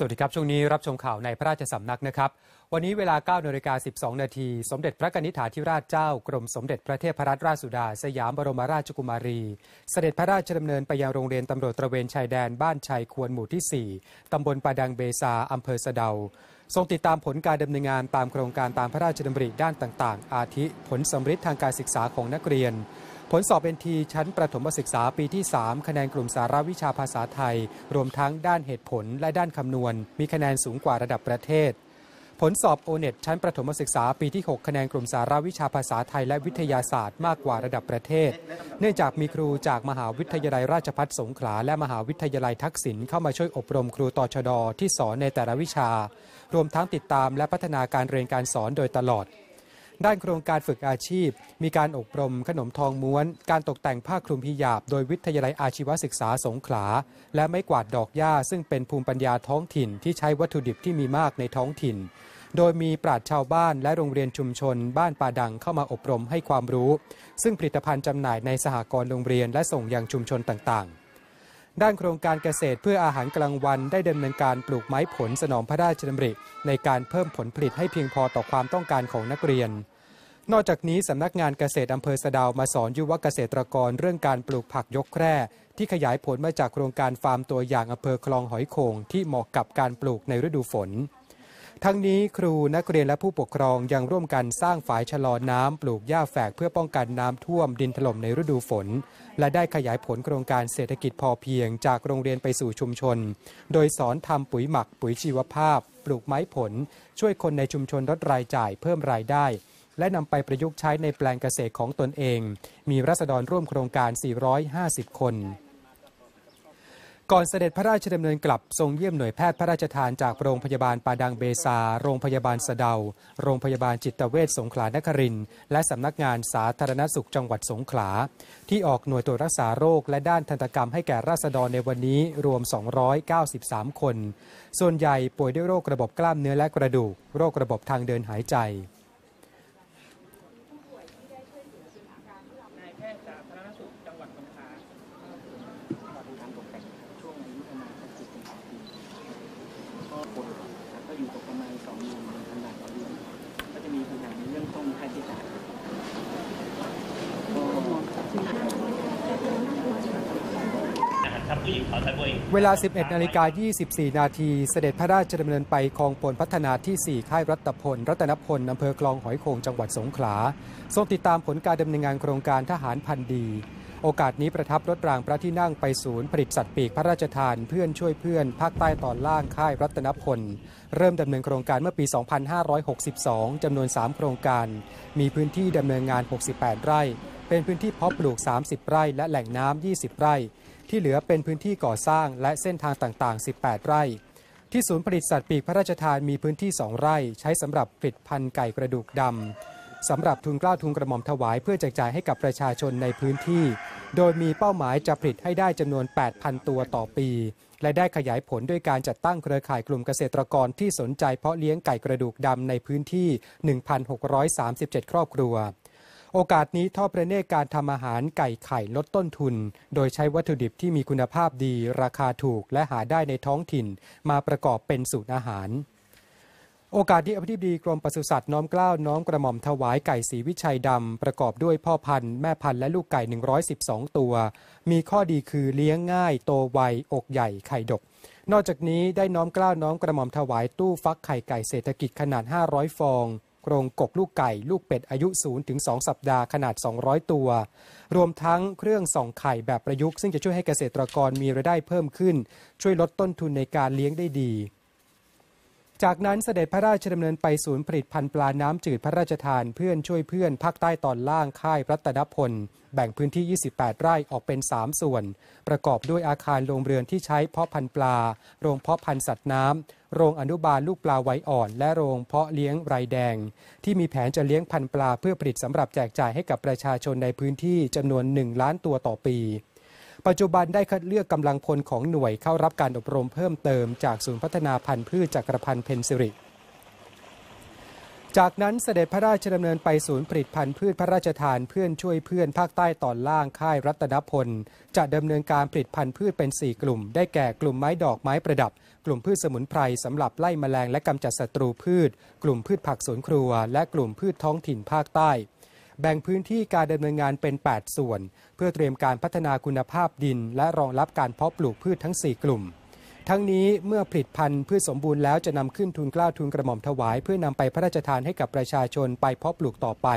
สวัสดีครับ ช่วงนี้รับชมข่าวในพระราชสำนักนะครับ วันนี้เวลา 9นาฬิกา12นาที สมเด็จพระกนิษฐาธิราชเจ้ากรมสมเด็จพระเทพรัตนราชสุดา สยามบรมราชกุมารี เสด็จพระราชดำเนินไปยังโรงเรียนตำรวจตระเวนชายแดนบ้านชายควรหมู่ที่ 4 ตำบลปาดังเบซาอำเภอสะเดาทรงติดตามผลการดำเนินงานตามโครงการตามพระราชดำริด้านต่างๆ อาทิผลสทริ์ทางการศึกษาของนักเรียนผลสอบเอ็นทีชั้น ประถมศึกษาปีที่ 3 คะแนนกลุ่มสาระวิชาภาษาไทย รวมทั้งด้านเหตุผลและด้านคำนวณ มีคะแนนสูงกว่าระดับประเทศ ผลสอบโอเน็ตชั้นประถมศึกษาปีที่ 6 คะแนนกลุ่มสาระวิชาภาษาไทยและวิทยาศาสตร์มากกว่าระดับประเทศ เนื่องจากมีครูจากมหาวิทยาลัยราชพัฒสงขลาและมหาวิทยาลัยทักษิณเข้ามาช่วยอบรมครูต่อชดที่สอนในแต่ละวิชา รวมทั้งติดตามและพัฒนาการเรียนการสอนโดยตลอดด้านโครงการฝึกอาชีพมีการอบรมขนมทองม้วน การตกแต่งผ้าคลุมพิยาบ โดยวิทยาลัยอาชีวศึกษาสงขลา และไม้กวาดดอกหญ้าซึ่งเป็นภูมิปัญญาท้องถิ่นที่ใช้วัตถุดิบที่มีมากในท้องถิ่น โดยมีปราชชาวบ้านและโรงเรียนชุมชนบ้านป่าดังเข้ามาอบรมให้ความรู้ ซึ่งผลิตภัณฑ์จำหน่ายในสหกรณ์โรงเรียนและส่งยังชุมชนต่างๆด้านโครงการเกษตรเพื่ออาหารกลางวันได้ดำเนินการปลูกไม้ผลสนองพระราชดำริในการเพิ่มผลผลิตให้เพียงพอต่อความต้องการของนักเรียน นอกจากนี้สำนักงานเกษตรอำเภอสะดาวมาสอนยุวเกษตรกรเรื่องการปลูกผักยกแคร่ ที่ขยายผลมาจากโครงการฟาร์มตัวอย่างอำเภอคลองหอยโขงที่เหมาะกับการปลูกในฤดูฝนทั้งนี้ครูนักเรียนและผู้ปกครองยังร่วมกันสร้างฝายชะลอน้ำปลูกหญ้าแฝกเพื่อป้องกันน้ำท่วมดินถล่มในฤดูฝน และได้ขยายผลโครงการเศรษฐกิจพอเพียงจากโรงเรียนไปสู่ชุมชน โดยสอนทำปุ๋ยหมักปุ๋ยชีวภาพ ปลูกไม้ผลช่วยคนในชุมชนลดรายจ่ายเพิ่มรายได้ และนำไปประยุกต์ใช้ในแปลงเกษตรของตนเอง มีรัษฎรร่วมโครงการ 450 คนก่อนเสด็จพระราชดำเนินกลับ ทรงเยี่ยมหน่วยแพทย์พระราชทานจากโรงพยาบาลปาดังเบซา โรงพยาบาลสะเดา โรงพยาบาลจิตเวชสงขลานคริน และสำนักงานสาธารณสุขจังหวัดสงขลา ที่ออกหน่วยตรวจรักษาโรคและด้านทันตกรรมให้แก่ราษฎรในวันนี้รวม 293 คน ส่วนใหญ่ป่วยด้วยโรคระบบกล้ามเนื้อและกระดูก โรคระบบทางเดินหายใจเวลา 11 นาฬิกา 24 นาที เสด็จพระราชดำเนินไปคลองปนพัฒนาที่ 4 ค่ายรัตพล รัตนพลอำเภอคลองหอยโขงจังหวัดสงขลา ทรงติดตามผลการดำเนินงานโครงการทหารพันดี โอกาสนี้ประทับรถรางพระที่นั่งไปศูนย์ผลิตสัตว์ปีกพระราชทานเพื่อนช่วยเพื่อนภาคใต้ตอนล่างค่ายรัตนพล เริ่มดำเนินโครงการเมื่อปี 2562จำนวน 3 โครงการ มีพื้นที่ดำเนินงาน 68 ไร่ เป็นพื้นที่เพาะปลูก 30 ไร่ และแหล่งน้ำ20 ไร่ที่เหลือเป็นพื้นที่ก่อสร้างและเส้นทางต่าง ๆ 18 ไร่ ที่ศูนย์ผลิตสัตว์ปีกพระราชทานมีพื้นที่ 2 ไร่ใช้สำหรับผลิตพันธุ์ไก่กระดูกดำสำหรับทุนกล้าทุนกระหม่อมถวาย เพื่อแจกจ่ายให้กับประชาชนในพื้นที่ โดยมีเป้าหมายจะผลิตให้ได้จำนวน 8,000 ตัวต่อปี และได้ขยายผลด้วยการจัดตั้งเครือข่ายกลุ่มเกษตรกรที่สนใจเพาะเลี้ยงไก่กระดูกดำในพื้นที่ 1,637 ครอบครัวโอกาสนี้ทอดพระเนตรการทำอาหารไก่ไข่ลดต้นทุน โดยใช้วัตถุดิบที่มีคุณภาพดีราคาถูกและหาได้ในท้องถิ่น มาประกอบเป็นสูตรอาหาร โอกาสที่อธิบดีกรมปศุสัตว์น้อมกล้าวน้อมกระหม่อมถวายไก่สีวิชัยดำประกอบด้วยพ่อพันธุ์แม่พันธุ์และลูกไก่ 112 ตัว มีข้อดีคือเลี้ยงง่าย โตไวอกใหญ่ไข่ดก นอกจากนี้ได้น้อมกล้าวน้อมกระหม่อมถวายตู้ฟักไข่ไก่เศรษฐกิจขนาด500ฟองโรงกบลูกไก่ ลูกเป็ด อายุ0-2สัปดาห์ ขนาด 200 ตัว รวมทั้งเครื่องส่องไข่แบบประยุกต์ซึ่งจะช่วยให้เกษตรกรมีรายได้เพิ่มขึ้น ช่วยลดต้นทุนในการเลี้ยงได้ดี จากนั้นเสด็จพระราชดำเนินไปศูนย์ผลิตพันธุ์ปลาน้ำจืดพระราชทานเพื่อนช่วยเพื่อนภาคใต้ตอนล่างค่ายรัตนพล แบ่งพื้นที่ 28 ไร่ออกเป็น 3 ส่วน ประกอบด้วยอาคารโรงเรือนที่ใช้เพาะพันธุ์ปลา โรงเพาะพันธุ์สัตว์น้ำโรงอนุบาลลูกปลาไวอ่อน และโรงเพาะเลี้ยงไรแดง ที่มีแผนจะเลี้ยงพันปลาเพื่อผลิตสำหรับแจกจ่ายให้กับประชาชนในพื้นที่จำนวน 1 ล้านตัวต่อปี ปัจจุบันได้คัดเลือกกำลังพลของหน่วยเข้ารับการอบรมเพิ่มเติมจากศูนย์พัฒนาพันธุ์พืชจักรพันธ์เพนซิริจากนั้นเสด็จพระราชดำเนินไปศูนย์ผลิตพันธุ์พืชพระราชทานเพื่อนช่วยเพื่อนภาคใต้ตอนล่างค่ายรัตนพลจะดำเนินการผลิตพันธุ์พืชเป็น4กลุ่มได้แก่กลุ่มไม้ดอกไม้ประดับ กลุ่มพืชสมุนไพรสำหรับไล่แมลง และกำจัดศัตรูพืช กลุ่มพืชผักสวนครัว และกลุ่มพืชท้องถิ่นภาคใต้ แบ่งพื้นที่การดำเนินงานเป็น 8 ส่วน เพื่อเตรียมการพัฒนาคุณภาพดินและรองรับการเพาะปลูกพืชทั้ง 4 กลุ่มทั้งนี้เมื่อผลิตพันธุ์พืชสมบูรณ์แล้วจะนำขึ้นทุนกล้าวทุนกระหม่อมถวาย เพื่อนำไปพระราชทานให้กับประชาชนไปเพาะปลูกต่อไป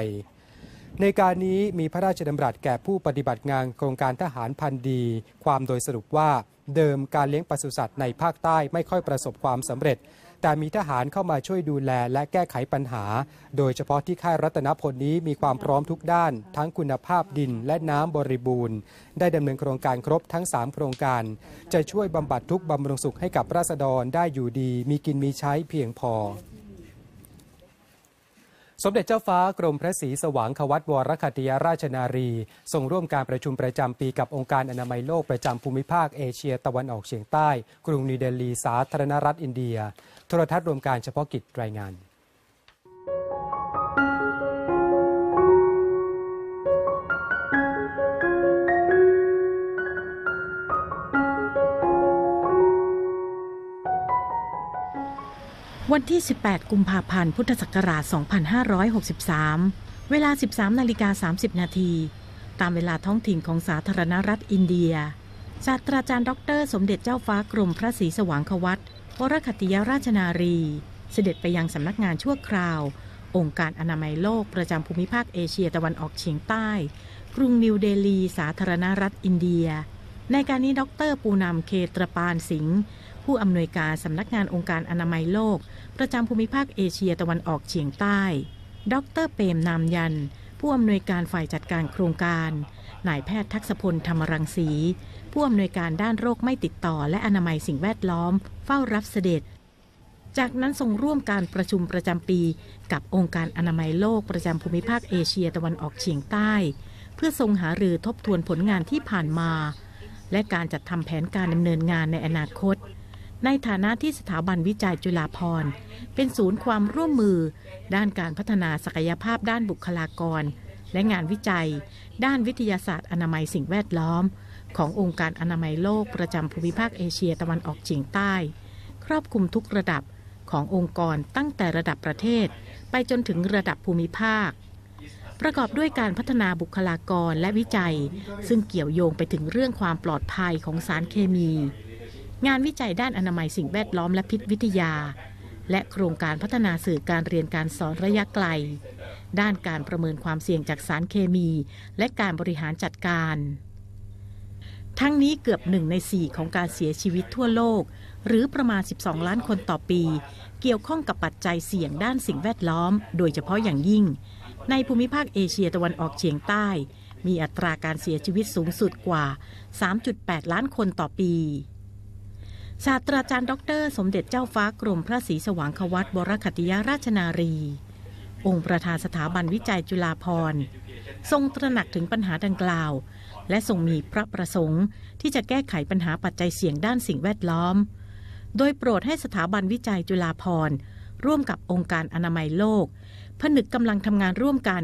ในการนี้มีพระราชดำรัสแก่ผู้ปฏิบัติงานโครงการทหารพันธุ์ดี ความโดยสรุปว่าเดิมการเลี้ยงปศุสัตว์ในภาคใต้ไม่ค่อยประสบความสำเร็จแต่มีทหารเข้ามาช่วยดูแลและแก้ไขปัญหา โดยเฉพาะที่ค่ายรัตนพลนี้มีความพร้อมทุกด้าน ทั้งคุณภาพดินและน้ำบริบูรณ์ ได้ดำเนินโครงการครบทั้ง 3 โครงการ จะช่วยบำบัดทุกบำรุงสุขให้กับราษฎรได้อยู่ดีมีกินมีใช้เพียงพอสมเด็จเจ้าฟ้ากรมพระศรีสว่างควัตวรคติยราชนารีทรงร่วมการประชุมประจำปีกับองค์การอนามัยโลกประจำภูมิภาค เอเชียตะวันออกเฉียงใต้ กรุงนิวเดลี สาธารณรัฐอินเดียโทรทัศน์รวมการเฉพาะกิจรายงานวันที่ 18 กุมภาพันธ์ พุทธศักราช 2563 เวลา 13นาฬิกา30 นาที ตามเวลาท้องถิ่นของสาธารณรัฐอินเดีย ศาสตราจารย์ดร สมเด็จเจ้าฟ้ากรมพระศรีสว่างควัตวรคติยราชนารี เสด็จไปยังสำนักงานชั่วคราว องค์การอนามัยโลกประจำภูมิภาคเอเชียตะวันออกเฉียงใต้ กรุงนิวเดลี สาธารณรัฐอินเดีย ในการนี้ดรปูนามเคตรปานสิงห์ผู้อำนวยการสำนักงานองค์การอนามัยโลก ประจำภูมิภาคเอเชียตะวันออกเฉียงใต้ ดรเปรมนามยัน ผู้อำนวยการฝ่ายจัดการโครงการ นายแพทย์ทักษพลธรรมรังสีผู้อำนวยการด้านโรคไม่ติดต่อ และอนามัยสิ่งแวดล้อม เฝ้ารับเสด็จ จากนั้นทรงร่วมการประชุมประจำปี กับองค์การอนามัยโลก ประจำภูมิภาคเอเชียตะวันออกเฉียงใต้ เพื่อทรงหารือทบทวนผลงานที่ผ่านมา และการจัดทำแผนการดำเนินงานในอนาคตในฐานะที่สถาบันวิจัยจุฬาภรณ์ เป็นศูนย์ความร่วมมือ ด้านการพัฒนาศักยภาพด้านบุคลากร และงานวิจัย ด้านวิทยาศาสตร์อนามัยสิ่งแวดล้อม ขององค์การอนามัยโลกประจำภูมิภาคเอเชียตะวันออกเฉียงใต้ ครอบคลุมทุกระดับขององค์กรตั้งแต่ระดับประเทศ ไปจนถึงระดับภูมิภาค ประกอบด้วยการพัฒนาบุคลากรและวิจัย ซึ่งเกี่ยวโยงไปถึงเรื่องความปลอดภัยของสารเคมีงานวิจัยด้านอนามัยสิ่งแวดล้อมและพิษวิทยา และโครงการพัฒนาสื่อการเรียนการสอนระยะไกล ด้านการประเมินความเสี่ยงจากสารเคมี และการบริหารจัดการ ทั้งนี้เกือบหนึ่งในสี่ของการเสียชีวิตทั่วโลก หรือประมาณ 12 ล้านคนต่อปี เกี่ยวข้องกับปัจจัยเสี่ยงด้านสิ่งแวดล้อม โดยเฉพาะอย่างยิ่ง ในภูมิภาคเอเชียตะวันออกเฉียงใต้ มีอัตราการเสียชีวิตสูงสุดกว่า 3.8 ล้านคนต่อปีศาสตราจารย์ด็อเตอร์สมเด็จเจ้าฟ้ากรมพระศรีสว่างควัตบรคติยราชนารี องค์ประธานสถาบันวิจัยจุฬาภรณ์ ทรงตระหนักถึงปัญหาดังกล่าว และทรงมีพระประสงค์ที่จะแก้ไขปัญหาปัจจัยเสี่ยงด้านสิ่งแวดล้อม โดยโปรดให้สถาบันวิจัยจุฬาภรณ์ ร่วมกับองค์การอนามัยโลก ผนึกกำลังทำงานร่วมกัน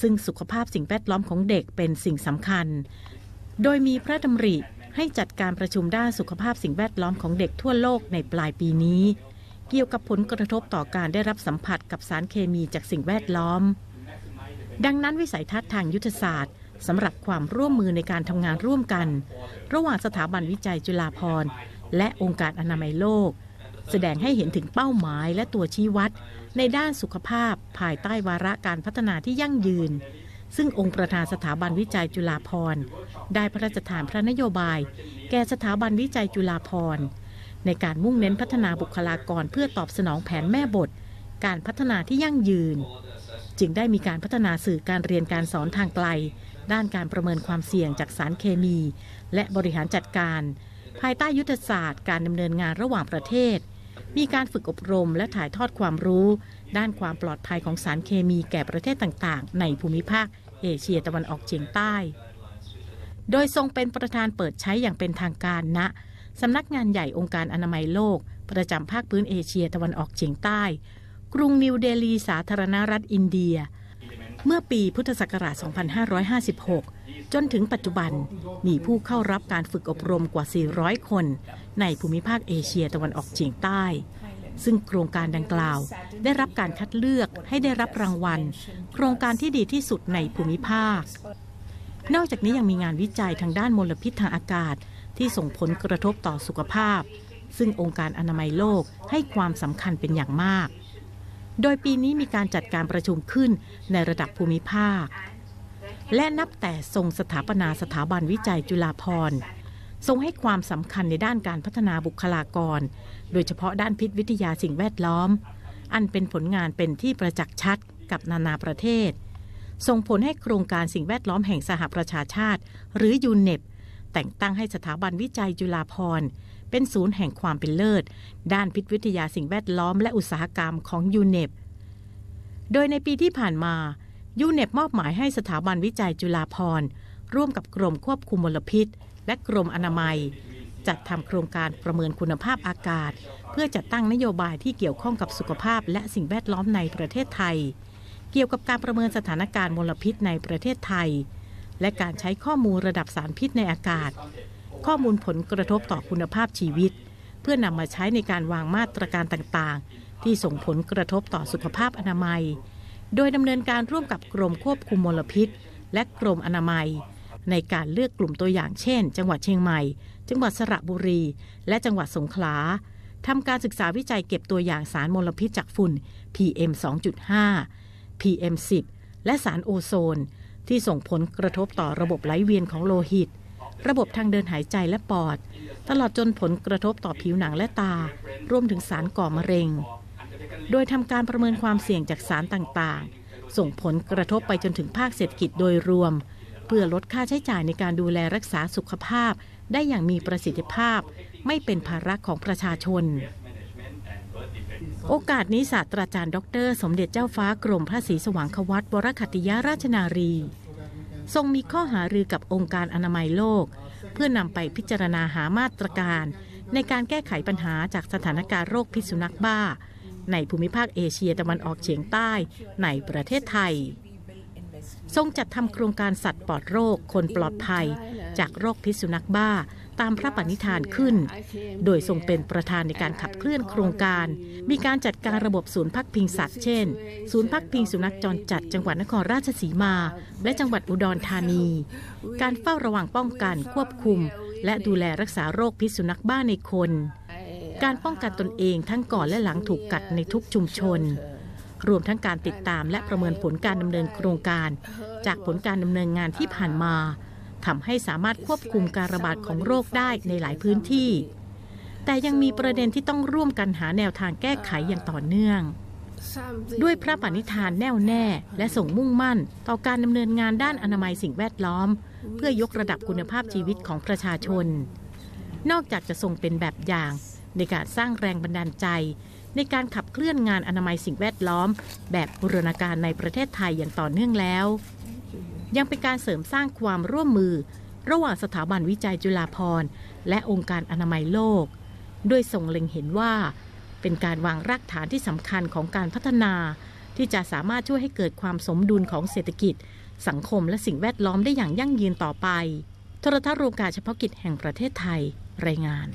ซึ่งสุขภาพสิ่งแวดล้อมของเด็กเป็นสิ่งสำคัญ โดยมีพระดำริให้จัดการประชุมด้านสุขภาพสิ่งแวดล้อมของเด็กทั่วโลกในปลายปีนี้ เกี่ยวกับผลกระทบต่อการได้รับสัมผัสกับสารเคมีจากสิ่งแวดล้อม ดังนั้นวิสัยทัศน์ทางยุทธศาสตร์สำหรับความร่วมมือในการทำงานร่วมกัน ระหว่างสถาบันวิจัยจุฬาภรณ์และองค์การอนามัยโลก แสดงให้เห็นถึงเป้าหมายและตัวชี้วัด ในด้านสุขภาพภายใต้วาระการพัฒนาที่ยั่งยืนซึ่งองค์ประธานสถาบันวิจัยจุฬาภรณ์ ได้พระราชทานพระนโยบาย แก่สถาบันวิจัยจุฬาภรณ์ ในการมุ่งเน้นพัฒนาบุคลากรเพื่อตอบสนองแผนแม่บท การพัฒนาที่ยั่งยืน จึงได้มีการพัฒนาสื่อการเรียนการสอนทางไกล ด้านการประเมินความเสี่ยงจากสารเคมี และบริหารจัดการ ภายใต้ยุทธศาสตร์การดำเนินงานระหว่างประเทศมีการฝึกอบรมและถ่ายทอดความรู้ด้านความปลอดภัยของสารเคมีแก่ประเทศต่างๆ ในภูมิภาคเอเชียตะวันออกเฉียงใต้ โดยทรงเป็นประธานเปิดใช้อย่างเป็นทางการณนะสำนักงานใหญ่องค์การอนามัยโลกประจำภาคพื้นเอเชียตะวันออกเฉียงใต้ กรุงนิวเดลี สาธารณรัฐอินเดียเมื่อปีพุทธศักราช 2556 จนถึงปัจจุบัน มีผู้เข้ารับการฝึกอบรมกว่า 400 คน ในภูมิภาคเอเชียตะวันออกเฉียงใต้ ซึ่งโครงการดังกล่าว ได้รับการคัดเลือกให้ได้รับรางวัล โครงการที่ดีที่สุดในภูมิภาค นอกจากนี้ยังมีงานวิจัยทางด้านมลพิษทางอากาศที่ส่งผลกระทบต่อสุขภาพ ซึ่งองค์การอนามัยโลกให้ความสำคัญเป็นอย่างมากโดยปีนี้มีการจัดการประชุมขึ้นในระดับภูมิภาค และนับแต่ทรงสถาปนาสถาบันวิจัยจุฬาภรทรงให้ความสำคัญในด้านการพัฒนาบุคลากร โดยเฉพาะด้านพิษวิทยาสิ่งแวดล้อม อันเป็นผลงานเป็นที่ประจักษ์ชัดกับนานาประเทศส่งผลให้โครงการสิ่งแวดล้อมแห่งสหประชาชาติ หรือยูเนปแต่งตั้งให้สถาบันวิจัยจุฬาภรเป็นศูนย์แห่งความเป็นเลิศ ด้านพิษวิทยาสิ่งแวดล้อมและอุตสาหกรรมของยูเนปโดยในปีที่ผ่านมายูเนปมอบหมายให้สถาบันวิจัยจุฬาพรร่วมกับกรมควบคุมมลพิษ และกรมอนามัย จัดทำโครงการประเมินคุณภาพอากาศ เพื่อจัดตั้งนโยบายที่เกี่ยวข้องกับสุขภาพและสิ่งแวดล้อมในประเทศไทย เกี่ยวกับการประเมินสถานการณ์มลพิษในประเทศไทย และการใช้ข้อมูลระดับสารพิษในอากาศข้อมูลผลกระทบต่อคุณภาพชีวิต เพื่อนำมาใช้ในการวางมาตรการต่างๆ ที่ส่งผลกระทบต่อสุขภาพอนามัย โดยดำเนินการร่วมกับกรมควบคุมมลพิษ และกรมอนามัย ในการเลือกกลุ่มตัวอย่างเช่น จังหวัดเชียงใหม่ จังหวัดสระบุรี และจังหวัดสงขลาทำการศึกษาวิจัยเก็บตัวอย่างสารมลพิษจากฝุ่น PM 2.5 PM 10และสารโอโซน ที่ส่งผลกระทบต่อระบบไหลเวียนของโลหิตระบบทางเดินหายใจและปอด ตลอดจนผลกระทบต่อผิวหนังและตารวมถึงสารก่อมะเร็ง โดยทำการประเมินความเสี่ยงจากสารต่างๆ ส่งผลกระทบไปจนถึงภาคเศรษฐกิจโดยรวม เพื่อลดค่าใช้จ่ายในการดูแลรักษาสุขภาพ ได้อย่างมีประสิทธิภาพ ไม่เป็นภาระของประชาชน โอกาสนี้ศาสตราจารย์ดร สมเด็จเจ้าฟ้ากรมพระศรีสว่างควัตวรคติยาราชนารีทรงมีข้อหารือกับองค์การอนามัยโลก เพื่อนำไปพิจารณาหามาตรการ ในการแก้ไขปัญหาจากสถานการณ์โรคพิษสุนัขบ้า ในภูมิภาคเอเชียตะวันออกเฉียงใต้ ในประเทศไทย ทรงจัดทำโครงการสัตว์ปลอดโรคคนปลอดภัยจากโรคพิษสุนัขบ้าตามพระปณิธานขึ้น โดยทรงเป็นประธานในการขับเคลื่อนโครงการ มีการจัดการระบบศูนย์พักพิงสัตว์ เช่น ศูนย์พักพิงสุนัขจรจัดจังหวัดนครราชสีมา และจังหวัดอุดรธานี การเฝ้าระวังป้องกันควบคุม และดูแลรักษาโรคพิษสุนัขบ้าในคน การป้องกันตนเองทั้งก่อนและหลังถูกกัดในทุกชุมชน รวมทั้งการติดตาม และประเมินผลการดำเนินโครงการ จากผลการดำเนินงานที่ผ่านมาทำให้สามารถควบคุมการระบาดของโรคได้ในหลายพื้นที่ แต่ยังมีประเด็นที่ต้องร่วมกันหาแนวทางแก้ไขอย่างต่อเนื่อง ด้วยพระปณิธานแน่วแน่ และส่งมุ่งมั่นต่อการดำเนินงานด้านอนามัยสิ่งแวดล้อม เพื่อยกระดับคุณภาพชีวิตของประชาชน นอกจากจะทรงเป็นแบบอย่างในการสร้างแรงบันดาลใจ ในการขับเคลื่อนงานอนามัยสิ่งแวดล้อม แบบบูรณาการในประเทศไทยอย่างต่อเนื่องแล้วยังเป็นการเสริมสร้างความร่วมมือ ระหว่างสถาบันวิจัยจุฬาภรณ์และองค์การอนามัยโลก ด้วยส่งเล็งเห็นว่า เป็นการวางรากฐานที่สำคัญของการพัฒนา ที่จะสามารถช่วยให้เกิดความสมดุลของเศรษฐกิจ สังคมและสิ่งแวดล้อมได้อย่างยั่งยืนต่อไป โทรทัศน์รวมการเฉพาะกิจแห่งประเทศไทย รายงาน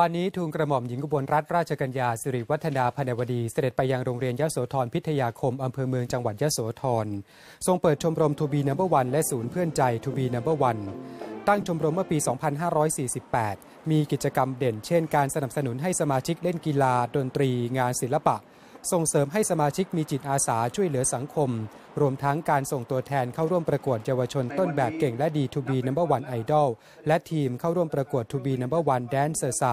วานนี้ทูลกระหม่อมหญิงกุบลรัฐราชกัญญาสิริวัฒนาพนวดีเสด็จไปยังโรงเรียนยะโสธรพิทยาคม อำเภอเมืองจังหวัดยะโสธรทรงเปิดชมรมทูบีนัมเบอร์วันและศูนย์เพื่อนใจทูบีนัมเบอร์วันตั้งชมรมเมื่อปี 2548 มีกิจกรรมเด่น เช่นการสนับสนุนให้สมาชิกเล่นกีฬาดนตรีงานศิลปะส่งเสริมให้สมาชิกมีจิตอาสาช่วยเหลือสังคม รวมทั้งการส่งตัวแทนเข้าร่วมประกวดเยาวชนต้นแบบเก่งและดีทูบีนัมเบอร์วันไอดอลและทีมเข้าร่วมประกวดทูบีนัมเบอร์วันแดนเซอร์ไซ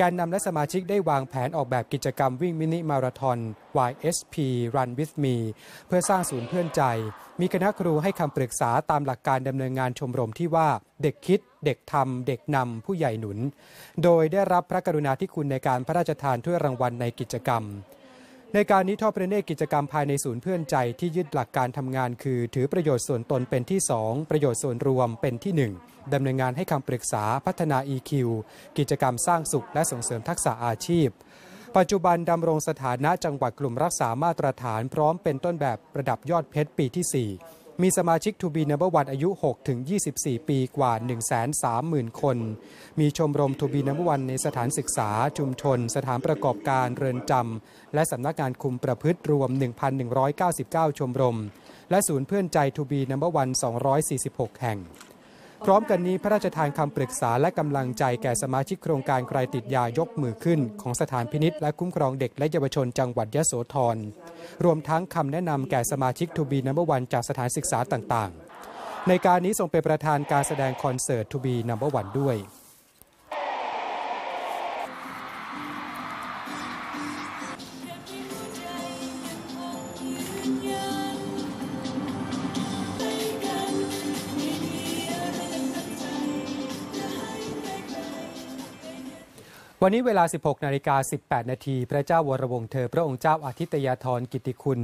การนำและสมาชิกได้วางแผนออกแบบกิจกรรมวิ่งมินิมาราทอน YSP Run with me เพื่อสร้างศูนย์เพื่อนใจ มีคณะครูให้คำปรึกษาตามหลักการดำเนินงานชมรมที่ว่าเด็กคิด เด็กทำเด็กนำผู้ใหญ่หนุน โดยได้รับพระกรุณาธิคุณในการพระราชทานถ้วยรางวัลในกิจกรรมในการนี้ทอดพระเนตรกิจกรรมภายในศูนย์เพื่อนใจที่ยึดหลักการทำงานคือ ถือประโยชน์ส่วนตนเป็นที่ 2 ประโยชน์ส่วนรวมเป็นที่ 1 ดำเนินงานให้คำปรึกษาพัฒนา EQ กิจกรรมสร้างสุขและส่งเสริมทักษะอาชีพ ปัจจุบันดำรงสถานะจังหวัดกลุ่มรักษามาตรฐานพร้อมเป็นต้นแบบประดับยอดเพชรปีที่ 4มีสมาชิกทูบีนับวันอายุ6-24ถึงปีกว่า 130,000 คน มีชมรมทูบีนับวันในสถานศึกษา ชุมชน สถานประกอบการเรือนจำ และสำนักงานคุมประพฤติรวม 1,199 ชมรม และศูนย์เพื่อนใจทูบีนับวัน 246 แห่งพร้อมกันนี้พระราชทานคำปรึกษาและกำลังใจแก่สมาชิกโครงการใครติดยายกมือขึ้น ของสถานพินิษและคุ้มครองเด็กและเยาวชนจังหวัดยะโสธรรวมทั้งคำแนะนำแก่สมาชิกทูบีนัมเบอร์วันจากสถานศึกษาต่าง ๆ ในการนี้ทรงเป็นประธานการแสดงคอนเสิร์ตทูบีนัมเบอร์วันด้วยวันนี้เวลา 16 นาฬิกา 18 นาที พระเจ้าวรวงเธอ พระองค์เจ้าอาทิตยาธรกิติคุณ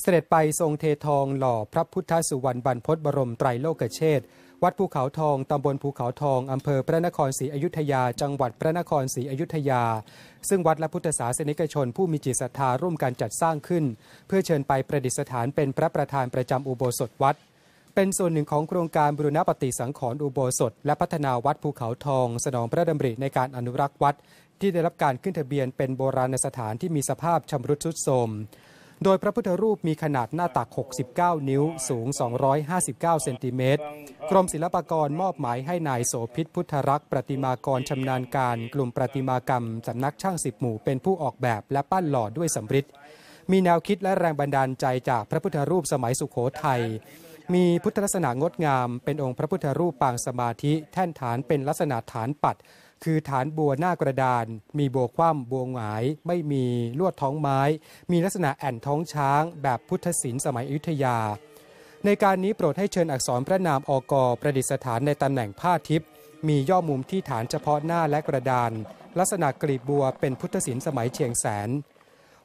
เสด็จไปทรงเททองหล่อพระพุทธสุวรรณบรรพตบรมไตรโลกเชษวัดภูเขาทองตำบลภูเขาทอง อำเภอพระนครศรีอยุธยาจังหวัดพระนครศรีอยุธยา ซึ่งวัดและพุทธศาสนิกชนผู้มีจิตศรัทธาร่วมกันจัดสร้างขึ้น เพื่อเชิญไปประดิษฐานเป็นพระประธานประจำอุโบสถวัดเป็นส่วนหนึ่งของโครงการบรุณปฏิสังขรณ์อุโบสถ และพัฒนาวัดภูเขาทอง สนองพระดำริในการอนุรักษ์วัด ที่ได้รับการขึ้นทะเบียนเป็นโบราณสถานที่มีสภาพชำรุดทรุดโทรมโดยพระพุทธรูปมีขนาดหน้าตัก 69 นิ้วสูง 259เซนติเมตรกรมศิลปากรมอบหมายให้นายโสพิษพุทธรักษ์ประติมากรชำนาญการกลุ่มประติมากรรมสำนักช่างสิบหมู่เป็นผู้ออกแบบและปั้นหล่อด้วยสำริดมีแนวคิดและแรงบันดาลใจจากพระพุทธรูปสมัยสุขโขทยัยมีพุทธลักษณะงดงามเป็นองค์พระพุทธรูปปางสมาธิแท่นฐานเป็นลักษณะฐานปัด คือฐานบัวหน้ากระดาน มีโบคว่ำบัวหงาย ไม่มีลวดท้องไม้ มีลักษณะแอ่นท้องช้างแบบพุทธศิลป์สมัยอยุธยา ในการนี้โปรดให้เชิญอักษรพระนามอกอประดิษฐานในตำแหน่งผ้าทิพย์มีย่อมุมที่ฐานเฉพาะหน้าและกระดาน ลักษณะกลีบบัวเป็นพุทธศิลป์สมัยเชียงแสน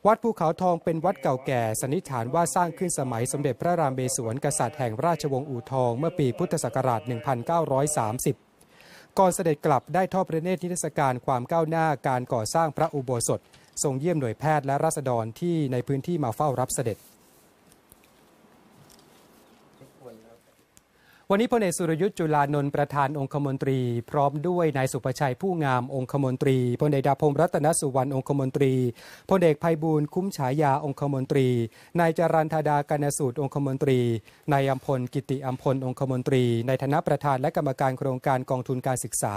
วัดภูเขาทองเป็นวัดเก่าแก่สันนิษฐานว่าสร้างขึ้นสมัยสมเด็จพระรามเบศวรกษัตริย์แห่งราชวงศ์อู่ทองเมื่อปีพุทธศักราช 1930 ก่อนเสด็จกลับได้ทอดพระเนตรนิทรรศการความก้าวหน้าการก่อสร้างพระอุโบสถทรงเยี่ยมหน่วยแพทย์และราษฎรที่ในพื้นที่มาเฝ้ารับเสด็จวันนี้พลเอกสุรยุทธ์จุลานนท์ประธานองคมนตรี พร้อมด้วยนายสุประชัยผู้งามองคมนตรีพลเอกดาพงรัตนสุวรรณองคมนตรีพลเอกภัยบูลคุ้มฉายาองคมนตรีนายจรันธดากนสูตรองคมนตรีนายอัมพลกิติอัมพลองคมนตรี ในฐานะประธาน และกรรมการโครงการกองทุนการศึกษา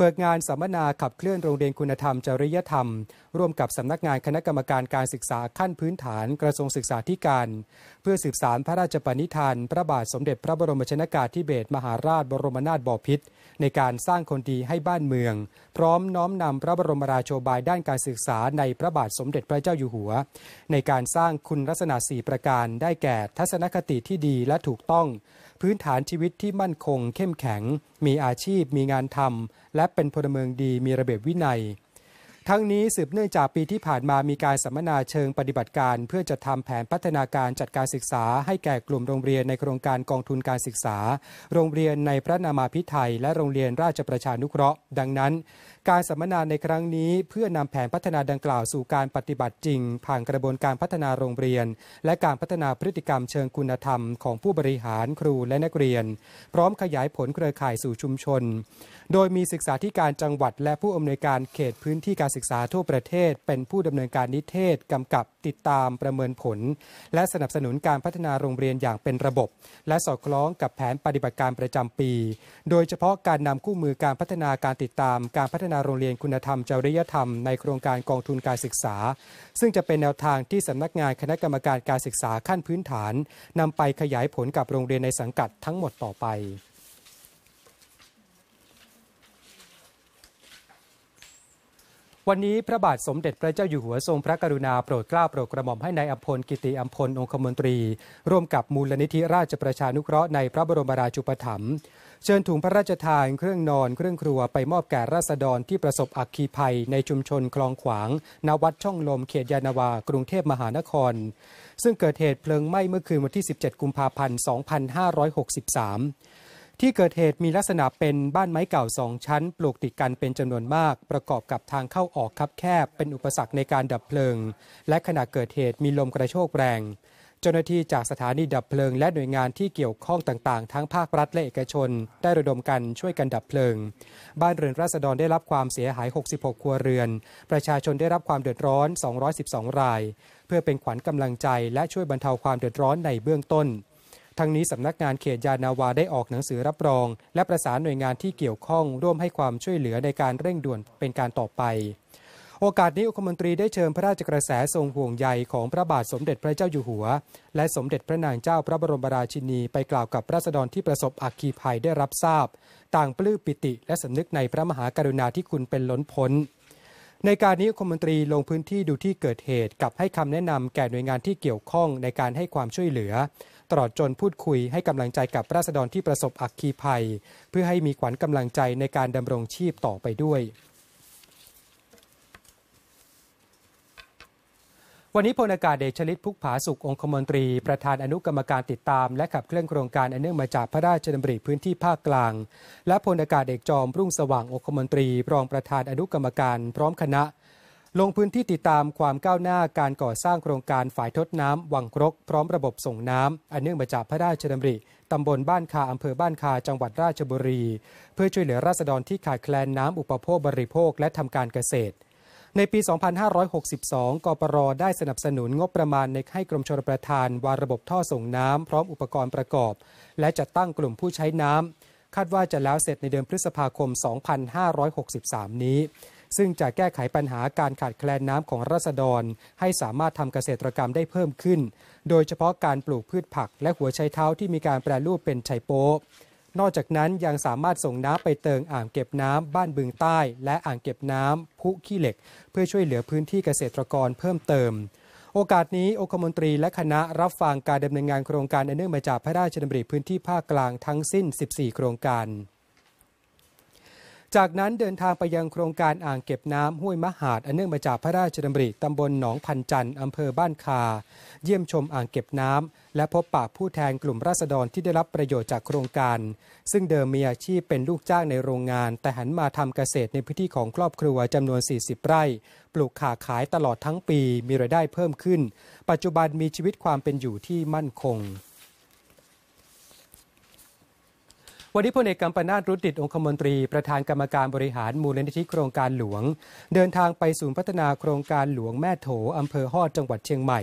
เปิดงานสัมมนาขับเคลื่อนโรงเรียนคุณธรรมจริยธรรมร่วมกับสำนักงานคณะกรรมการการศึกษาขั้นพื้นฐานกระทรวงศึกษาธิการ เพื่อสืบสารพระราชปณิธานพระบาทสมเด็จพระบรมชนากาธิเบศรมหาราชบรมนาถบพิตรในการสร้างคนดีให้บ้านเมือง พร้อมน้อมนำพระบรมราโชบายด้านการศึกษาในพระบาทสมเด็จพระเจ้าอยู่หัว ในการสร้างคุณลักษณะส่ประการได้แก่ทัศนคติที่ดีและถูกต้องพื้นฐานชีวิตที่มั่นคง เข้มแข็ง มีอาชีพ มีงานทำและเป็นพลเมืองดีมีระเบียบวินัย ทั้งนี้สืบเนื่องจากปีที่ผ่านมามีการสัมมนาเชิงปฏิบัติการ เพื่อจะทำแผนพัฒนาการจัดการศึกษา ให้แก่กลุ่มโรงเรียนในโครงการกองทุนการศึกษา โรงเรียนในพระนามาพิไทยและโรงเรียนราชประชานุเคราะห์ ดังนั้นการสัมมนาในครั้งนี้เพื่อนำแผนพัฒนาดังกล่าวสู่การปฏิบัติจริง ผ่านกระบวนการพัฒนาโรงเรียน และการพัฒนาพฤติกรรมเชิงคุณธรรม ของผู้บริหารครูและนักเรียน พร้อมขยายผลเครือข่ายสู่ชุมชน โดยมีศึกษาธิการจังหวัด และผู้อำนวยการเขตพื้นที่การศึกษาทั่วประเทศ เป็นผู้ดำเนินการนิเทศกำกับติดตามประเมินผล และสนับสนุนการพัฒนาโรงเรียนอย่างเป็นระบบ และสอดคล้องกับแผนปฏิบัติการประจำปี โดยเฉพาะการนำคู่มือการพัฒนาการติดตามการพัฒนาาโรงเรียนคุณธรรมจริยธรรมในโครงการกองทุนการศึกษา ซึ่งจะเป็นแนวทางที่สำนักงานคณะกรรมการการศึกษาขั้นพื้นฐานนำไปขยายผลกับโรงเรียนในสังกัดทั้งหมดต่อไป วันนี้พระบาทสมเด็จพระเจ้าอยู่หัวทรงพระกรุณาโปรดเกล้าโปรดกระหม่อมให้ในายอภพล กิติอัมพล องคมนตรีร่วมกับมูลนิธิราชประชานุเคราะห์ในพระบรมราชูปถัมภ์เชิญถุงพระราชทานเครื่องนอนเครื่องครัวไปมอบแก่ราษฎรที่ประสบอักคีภัยในชุมชนคลองขวางนวัดช่องลมเขตยานาวา กรุงเทพมหานคร ซึ่งเกิดเหตุเพลิงไหม้เมื่อคืนวันที่ 17 กุมภาพันธ์ 2563 ที่เกิดเหตุมีลักษณะเป็นบ้านไม้เก่าสองชั้นปลูกติดกันเป็นจำนวนมาก ประกอบกับทางเข้าออกคับแคบเป็นอุปสรรคในการดับเพลิง และขณะเกิดเหตุมีลมกระโชกแรงจ้าหน้าที่จากสถานีดับเพลิงและหน่วยงานที่เกี่ยวข้องต่างๆ ทั้งภาครัฐและเอกชน ได้ระดมกันช่วยกันดับเพลิง บ้านเรือนราษฎรได้รับความเสียหาย 66 ครัวเรือน ประชาชนได้รับความเดือดร้อน 212 ราย เพื่อเป็นขวัญกำลังใจและช่วยบรรเทาความเดือดร้อนในเบื้องต้น ทั้งนี้สำนักงานเขตยานาวาได้ออกหนังสือรับรอง และประสานหน่วยงานที่เกี่ยวข้องร่วมให้ความช่วยเหลือในการเร่งด่วนเป็นการต่อไปโอกาสนี้อุคมนตรีได้เชิญพระราชกระแสทรงห่วงใยของพระบาทสมเด็จพระเจ้าอยู่หัว และสมเด็จพระนางเจ้าพระบรมราชินี ไปกล่าวกับราษฎรที่ประสบอักคีภัยได้รับทราบ ต่างปลื้มปิติและสำนึกในพระมหากรุณาธิคุณเป็นล้นพ้นในการนี้อุคมนตรีลงพื้นที่ดูที่เกิดเหตุกับให้คำแนะนำแก่หน่วยงานที่เกี่ยวข้องในการให้ความช่วยเหลือตลอดจนพูดคุยให้กำลังใจกับราษฎรที่ประสบอักคีภัย เพื่อให้มีขวัญกำลังใจในการดำรงชีพต่อไปด้วยวันนี้พลอากาศเดชลิตพุกผาสุของคมนตรี ประธานอนุกรรมการติดตาม และขับเคลื่อนโครงการอันเนื่องมาจากพระราชดำริพื้นที่ภาคกลาง และพลอากาศเอกจอมรุ่งสว่างองคมนตรีรองประธานอนุกรรมการพร้อมคณะ ลงพื้นที่ติดตามความก้าวหน้าการก่อสร้างโครงการฝ่ายทดน้ำวังครก พร้อมระบบส่งน้ำอันเนื่องมาจากพระราชดำริตาบลบ้านคาอำเภอบ้านคาจังหวัดราชบุรี เพื่อช่วยเหลือราษฎรที่ขาดแคลนน้ำอุปโภคบริโภคและทำการเกษตรในปี 2562 กปร ได้สนับสนุนงบประมาณในให้กรมชลประทานวางระบบท่อส่งน้ำพร้อมอุปกรณ์ประกอบ และจัดตั้งกลุ่มผู้ใช้น้ำคาดว่าจะแล้วเสร็จในเดือนพฤษภาคม 2563 นี้ ซึ่งจะแก้ไขปัญหาการขาดแคลนน้ำของราษฎร ให้สามารถทำเกษตรกรรมได้เพิ่มขึ้น โดยเฉพาะการปลูกพืชผักและหัวไชเท้าที่มีการแปรรูปเป็นไชโป๊นอกจากนั้นยังสามารถส่งน้ำไปเติงอ่างเก็บน้ำบ้านบึงใต้ และอ่างเก็บน้ำพุขี้เหล็ก เพื่อช่วยเหลือพื้นที่เกษตรกรเพิ่มเติม โอกาสนี้องคมนตรีและคณะรับฟังการดำเนินงานโครงการอเนื่องมาจากพระราชดำริพื้นที่ภาคกลางทั้งสิ้น 14 โครงการจากนั้นเดินทางไปยังโครงการอ่างเก็บน้ำห้วยมะหาดอันเนื่องมาจากพระราชดำริตำบลหนองพันจันทร์อำเภอบ้านคา เยี่ยมชมอ่างเก็บน้ำและพบปะผู้แทนกลุ่มราษฎรที่ได้รับประโยชน์จากโครงการ ซึ่งเดิมมีอาชีพเป็นลูกจ้างในโรงงาน แต่หันมาทำเกษตรในพื้นที่ของครอบครัวจำนวน 40 ไร่ ปลูกขาขายตลอดทั้งปีมีรายได้เพิ่มขึ้น ปัจจุบันมีชีวิตความเป็นอยู่ที่มั่นคงวันนี้พลเอกกัมปนาตรุติดองคมนตรีประธานกรรมการบริหาร มูลนิธิโครงการหลวง เดินทางไปศูนย์พัฒนาโครงการหลวงแม่โถ อำเภอฮอดจังหวัดเชียงใหม่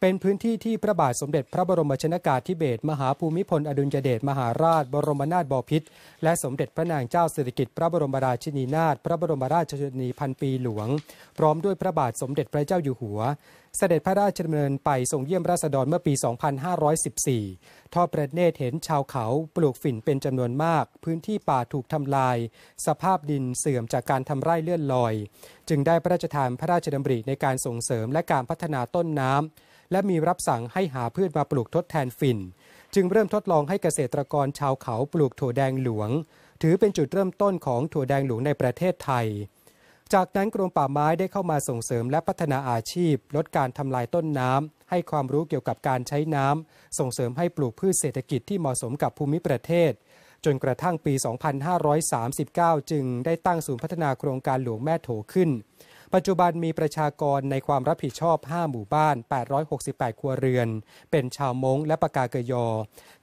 เป็นพื้นที่ที่พระบาทสมเด็จพระบรมชนากาธิเบศรมหาภูมิพลอดุลยเดชมหาราชบรมนาถบพิตรและสมเด็จพระนางเจ้าสิริกิติ์พระบรมราชินีนาถพระบรมราชชนนีพันปีหลวง พร้อมด้วยพระบาทสมเด็จพระเจ้าอยู่หัว เสด็จพระราชดำเนินไปทรงเยี่ยมราษฎรเมื่อปี 2514 ทอดประเนตรเห็นชาวเขาปลูกฝิ่นเป็นจำนวนมาก พื้นที่ป่าถูกทำลาย สภาพดินเสื่อมจากการทำไร่เลื่อนลอย จึงได้พระราชทานพระราชดำริในการส่งเสริมและการพัฒนาต้นน้ำและมีรับสั่งให้หาพืชมาปลูกทดแทนฝิ่น จึงเริ่มทดลองให้เกษตรกรชาวเขาปลูกถั่วแดงหลวง ถือเป็นจุดเริ่มต้นของถั่วแดงหลวงในประเทศไทย จากนั้นกรมป่าไม้ได้เข้ามาส่งเสริมและพัฒนาอาชีพ ลดการทำลายต้นน้ำให้ความรู้เกี่ยวกับการใช้น้ำส่งเสริมให้ปลูกพืชเศรษฐกิจที่เหมาะสมกับภูมิประเทศ จนกระทั่งปี 2539 จึง ได้ตั้งศูนย์พัฒนาโครงการหลวงแม่โถขึ้นปัจจุบันมีประชากรในความรับผิดชอบ 5 หมู่บ้าน 868 ครัวเรือน เป็นชาวมงและปากาเกยอ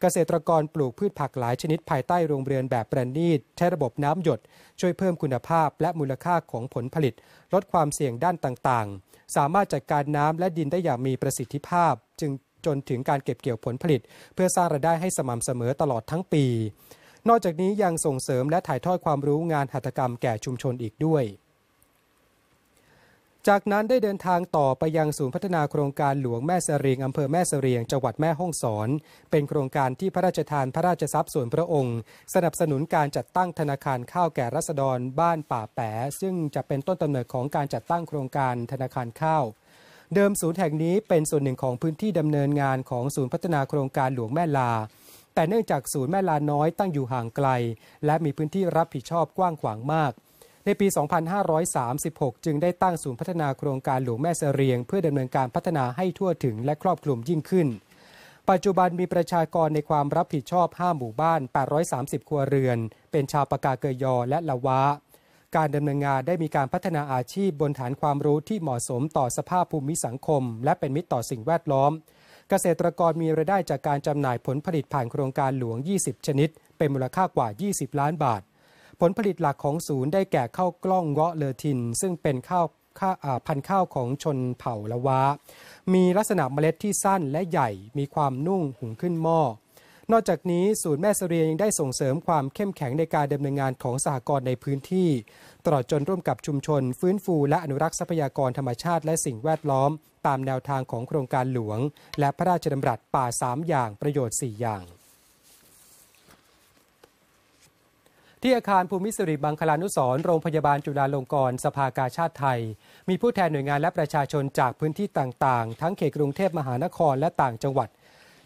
เกษตรกรปลูกพืชผักหลายชนิดภายใต้โรงเรือนแบบประณีตใช้ระบบน้ำหยด ช่วยเพิ่มคุณภาพและมูลค่าของผลผลิต ลดความเสี่ยงด้านต่างๆ สามารถจัดการน้ำและดินได้อย่างมีประสิทธิภาพ จึงจนถึงการเก็บเกี่ยวผลผลิต เพื่อสร้างรายได้ให้สม่ำเสมอตลอดทั้งปี นอกจากนี้ยังส่งเสริมและถ่ายทอดความรู้งานหัตถกรรมแก่ชุมชนอีกด้วยจากนั้นได้เดินทางต่อไปยังศูนย์พัฒนาโครงการหลวงแม่เสรียงอำเภอแม่เสรียงจังหวัดแม่ฮ่องสอน เป็นโครงการที่พระราชทานพระราชทรัพย์ส่วนพระองค์ สนับสนุนการจัดตั้งธนาคารข้าวแก่รัษฎรบ้านป่าแปะซึ่งจะเป็นต้นตำเนิดของการจัดตั้งโครงการธนาคารข้าว เดิมศูนย์แห่งนี้เป็นส่วนหนึ่งของพื้นที่ดำเนินงานของศูนย์พัฒนาโครงการหลวงแม่ลา แต่เนื่องจากศูนย์แม่ลาน้อยตั้งอยู่ห่างไกล และมีพื้นที่รับผิดชอบกว้างขวางมากในปี 2536 จึงได้ตั้งศูนย์พัฒนาโครงการหลวงแม่เสเรียงเพื่อดำเนินการพัฒนาให้ทั่วถึงและครอบคลุมยิ่งขึ้น ปัจจุบันมีประชากรในความรับผิดชอบ 5 หมู่บ้าน 830 ครัวเรือน เป็นชาวปากาเกยอและละวะ การดำเนินงานได้มีการพัฒนาอาชีพบนฐานความรู้ที่เหมาะสมต่อสภาพภูมิสังคม และเป็นมิตรต่อสิ่งแวดล้อม เกษตรกรมีรายได้จากการจำหน่ายผลผลิตผ่านโครงการหลวง 20 ชนิด เป็นมูลค่ากว่า 20 ล้านบาทผลผลิตหลักของศูนย์ได้แก่ข้าวกล้องเงาะเลอทิน ซึ่งเป็นข้าวพันธุ์ข้าวของชนเผ่าละวะ มีลักษณะเมล็ดที่สั้นและใหญ่ มีความนุ่งหุงขึ้นหม้อ นอกจากนี้ศูนย์แม่สเรียยังได้ส่งเสริมความเข้มแข็งในการดำเนินงานของสหกรณ์ในพื้นที่ ตลอดจนร่วมกับชุมชนฟื้นฟูและอนุรักษ์ทรัพยากรธรรมชาติ และสิ่งแวดล้อม ตามแนวทางของโครงการหลวง และพระราชดำรัสป่า3อย่างประโยชน์ 4 อย่างที่อาคารภูมิสิริบังคลานุสรโรงพยาบาลจุฬาลงกรณ์สภากาชาติไทย มีผู้แทนหน่วยงานและประชาชนจากพื้นที่ต่าง ๆ ทั้งเขตกรุงเทพมหานครและต่างจังหวัด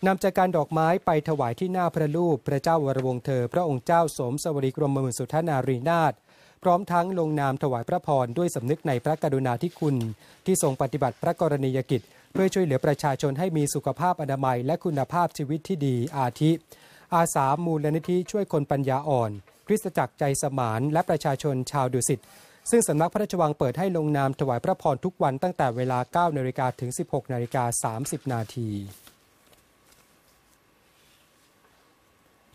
นำจากการดอกไม้ไปถวายที่หน้าพระรูปพระเจ้าวรวงเธอ พระองค์เจ้าสมสวรีกรมมืสุทธนารีนาถพร้อมทั้งลงนามถวายพระพรด้วยสำนึกในพระกรุณาธิคุณ ที่ทรงปฏิบัติพระกรณียกิจ เพื่อช่วยเหลือประชาชนให้มีสุขภาพอนามัยและคุณภาพชีวิตที่ดี อาทิ อาสา มูลนิธิช่วยคนปัญญาอ่อนคริสตจักรใจสมานและประชาชนชาวดุสิต ซึ่งสำนักพระราชวังเปิดให้ลงนามถวายพระพรทุกวันตั้งแต่เวลา 9นาฬิกาถึง 16นาฬิกา30 นาที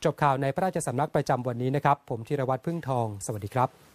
จบข่าวในพระราชสำนักประจำวันนี้นะครับ ผมธีรวัตรพึ่งทอง สวัสดีครับ